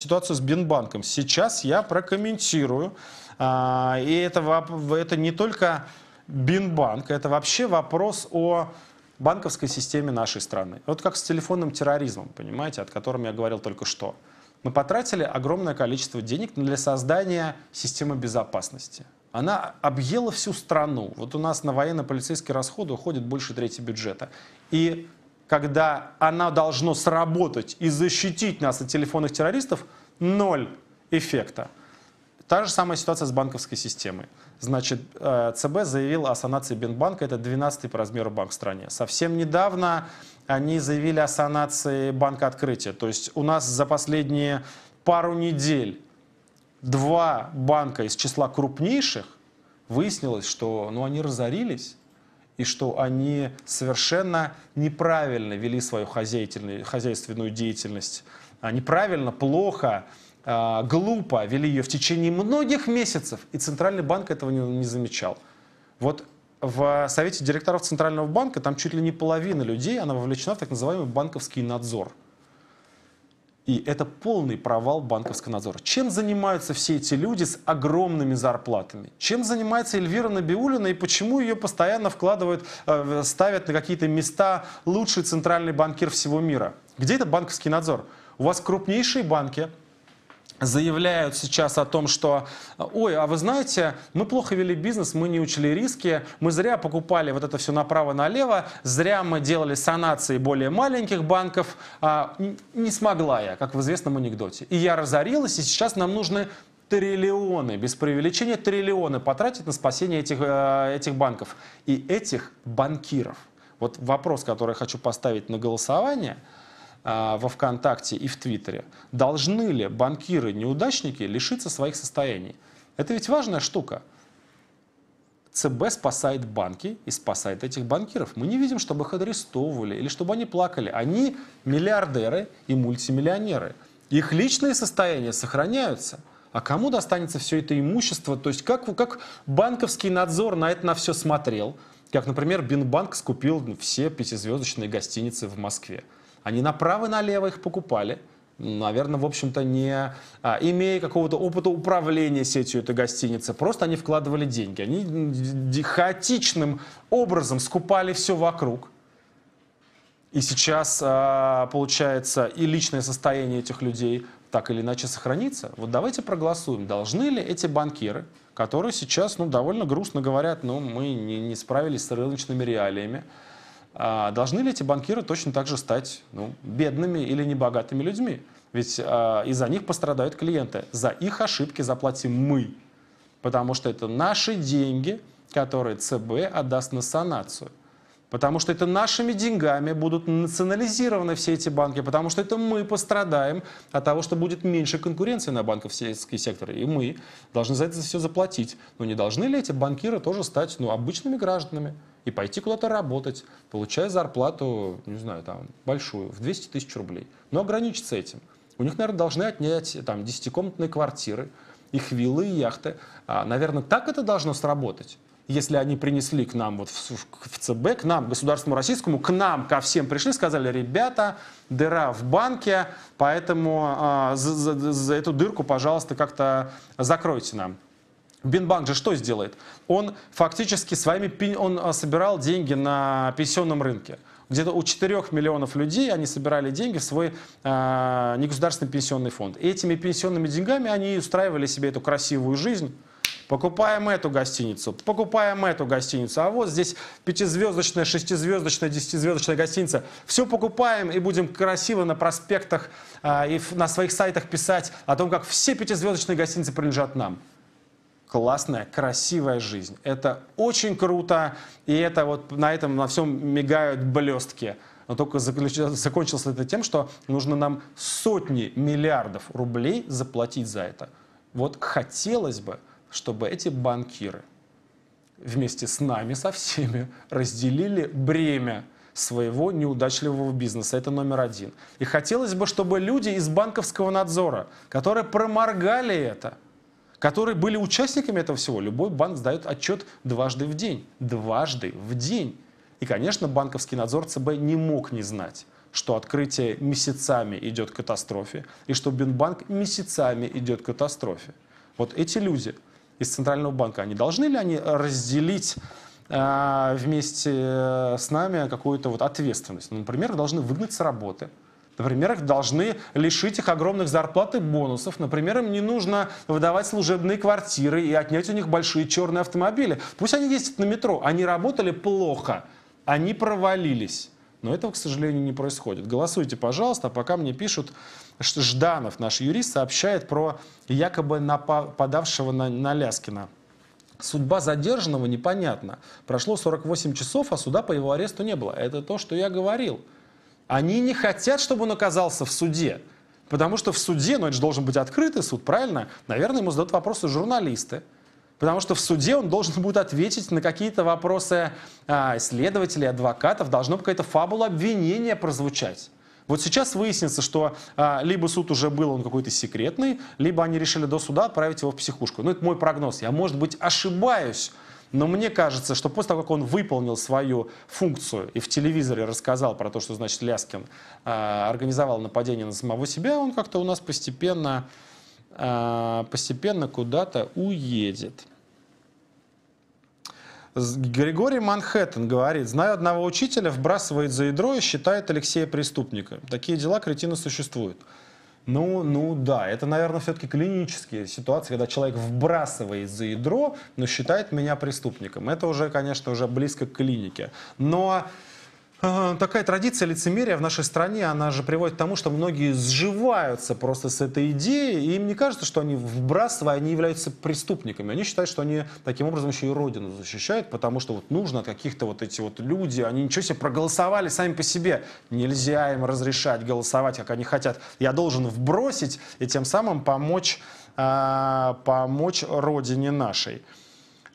ситуацию с Бинбанком. Сейчас я прокомментирую. А, и это, это не только Бинбанк, это вообще вопрос о банковской системе нашей страны. Вот как с телефонным терроризмом, понимаете, от котором я говорил только что. Мы потратили огромное количество денег для создания системы безопасности. Она объела всю страну. Вот у нас на военно-полицейские расходы уходит больше трети бюджета. И когда она должно сработать и защитить нас от телефонных террористов, ноль эффекта. Та же самая ситуация с банковской системой. Значит, э, ЦБ заявил о санации Бинбанка, это 12-й по размеру банк в стране. Совсем недавно они заявили о санации банка открытия. То есть у нас за последние пару недель два банка из числа крупнейших выяснилось, что ну, они разорились, и что они совершенно неправильно вели свою хозяйственную деятельность, неправильно, плохо, а, глупо вели ее в течение многих месяцев, и Центральный банк этого не, не замечал. Вот в Совете директоров Центрального банка там чуть ли не половина людей, она вовлечена в так называемый банковский надзор. И это полный провал банковского надзора. Чем занимаются все эти люди с огромными зарплатами? Чем занимается Эльвира Набиулина и почему ее постоянно вкладывают, э, ставят на какие-то места лучший центральный банкир всего мира? Где этот банковский надзор? У вас крупнейшие банки – заявляют сейчас о том, что «Ой, а вы знаете, мы плохо вели бизнес, мы не учли риски, мы зря покупали вот это все направо-налево, зря мы делали санации более маленьких банков, а, не смогла я, как в известном анекдоте. И я разорилась, и сейчас нам нужны триллионы, без преувеличения триллионы потратить на спасение этих, э, этих банков и этих банкиров». Вот вопрос, который я хочу поставить на голосование – а, во ВКонтакте и в Твиттере. Должны ли банкиры-неудачники лишиться своих состояний? Это ведь важная штука. ЦБ спасает банки и спасает этих банкиров. Мы не видим, чтобы их арестовывали или чтобы они плакали. Они миллиардеры и мультимиллионеры. Их личные состояния сохраняются. А кому достанется все это имущество? То есть как, как банковский надзор на это на все смотрел? Как, например, Бинбанк скупил все пятизвездочные гостиницы в Москве. Они направо-налево их покупали, наверное, в общем-то, не а, имея какого-то опыта управления сетью этой гостиницы. Просто они вкладывали деньги. Они хаотичным образом скупали все вокруг. И сейчас, а, получается, и личное состояние этих людей так или иначе сохранится. Вот давайте проголосуем, должны ли эти банкиры, которые сейчас ну, довольно грустно говорят, ну, мы не, не справились с рыночными реалиями, а должны ли эти банкиры точно так же стать ну, бедными или небогатыми людьми? Ведь а, из-за них пострадают клиенты. За их ошибки заплатим мы. Потому что это наши деньги, которые ЦБ отдаст на санацию. Потому что это нашими деньгами будут национализированы все эти банки, потому что это мы пострадаем от того, что будет меньше конкуренции на банковский сектор. И мы должны за это все заплатить. Но не должны ли эти банкиры тоже стать ну, обычными гражданами и пойти куда-то работать, получая зарплату, не знаю, там, большую, в 200 тысяч рублей. Но ограничиться этим. У них, наверное, должны отнять там 10-комнатные квартиры, их виллы и яхты. А, наверное, так это должно сработать если они принесли к нам, вот в, в ЦБ, к нам, государственному российскому, к нам, ко всем пришли, сказали, ребята, дыра в банке, поэтому а, за, за, за эту дырку, пожалуйста, как-то закройте нам. Бинбанк же что сделает? Он фактически своими, он а, собирал деньги на пенсионном рынке где-то у 4 миллионов людей они собирали деньги в свой э, негосударственный пенсионный фонд. И этими пенсионными деньгами они устраивали себе эту красивую жизнь, покупаем эту гостиницу, покупаем эту гостиницу, а вот здесь пятизвездочная, шестизвездочная, десятизвездочная гостиница. Все покупаем и будем красиво на проспектах э, и на своих сайтах писать о том, как все пятизвездочные гостиницы принадлежат нам классная, красивая жизнь. Это очень круто, и это вот на этом на всем мигают блестки. Но только закончилось это тем, что нужно нам сотни миллиардов рублей заплатить за это. Вот хотелось бы, чтобы эти банкиры вместе с нами, со всеми, разделили бремя своего неудачливого бизнеса. Это номер один. И хотелось бы, чтобы люди из банковского надзора, которые проморгали это, которые были участниками этого всего, любой банк сдает отчет дважды в день. Дважды в день. И, конечно, банковский надзор ЦБ не мог не знать что открытие месяцами идет к катастрофе, и что Бинбанк месяцами идет к катастрофе. Вот эти люди – из Центрального банка, они должны ли они разделить а, вместе э, с нами какую-то вот ответственность. Ну, например, должны выгнать с работы. Например, их должны лишить их огромных зарплат и бонусов. Например, им не нужно выдавать служебные квартиры и отнять у них большие черные автомобили. Пусть они ездят на метро. Они работали плохо. Они провалились. Но этого, к сожалению, не происходит. Голосуйте, пожалуйста, а пока мне пишут, что Жданов, наш юрист, сообщает про якобы нападавшего на, на Ляскина. Судьба задержанного непонятна. Прошло 48 часов, а суда по его аресту не было. Это то, что я говорил. Они не хотят, чтобы он оказался в суде. Потому что в суде, ну это же должен быть открытый суд, правильно? Наверное, ему задают вопросы журналисты. Потому что в суде он должен будет ответить на какие-то вопросы а, следователей, адвокатов. Должно какая-то фабула обвинения прозвучать. Вот сейчас выяснится, что а, либо суд уже был, он какой-то секретный, либо они решили до суда отправить его в психушку. Ну, это мой прогноз. Я, может быть, ошибаюсь, но мне кажется, что после того, как он выполнил свою функцию и в телевизоре рассказал про то, что, значит, Ляскин а, организовал нападение на самого себя, он как-то у нас постепенно а, постепенно куда-то уедет. Григорий Манхэттен говорит, знаю одного учителя, вбрасывает за ядро и считает Алексея преступником. Такие дела кретина существуют. Ну, ну да, это, наверное, все-таки клинические ситуации, когда человек вбрасывает за ядро, но считает меня преступником. Это уже, конечно, уже близко к клинике. Но Такая традиция лицемерия в нашей стране, она же приводит к тому, что многие сживаются просто с этой идеей, и им не кажется, что они, вбрасывая, они являются преступниками. Они считают, что они таким образом еще и родину защищают, потому что вот нужно от каких-то вот эти вот люди, они ничего себе проголосовали сами по себе. Нельзя им разрешать голосовать, как они хотят. Я должен вбросить и тем самым помочь, э, помочь родине нашей.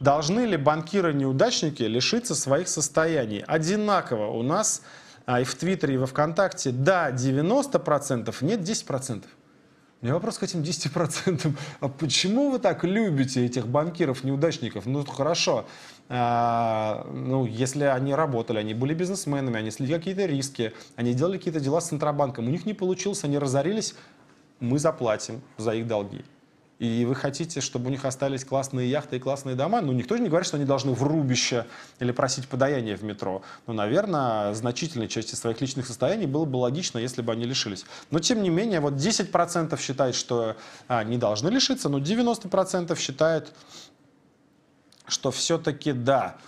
Должны ли банкиры-неудачники лишиться своих состояний? Одинаково у нас а, и в Твиттере, и во Вконтакте. Да, 90%, нет 10%. У меня вопрос к этим 10%. А почему вы так любите этих банкиров-неудачников? Ну, хорошо. А, ну, если они работали, они были бизнесменами, они слили какие-то риски, они делали какие-то дела с Центробанком, у них не получилось, они разорились, мы заплатим за их долги и вы хотите, чтобы у них остались классные яхты и классные дома, ну, никто же не говорит, что они должны в рубище или просить подаяние в метро. Но, ну, наверное, значительной части своих личных состояний было бы логично, если бы они лишились. Но, тем не менее, вот 10% считают, что а, не должны лишиться, но 90% считают, что все-таки да –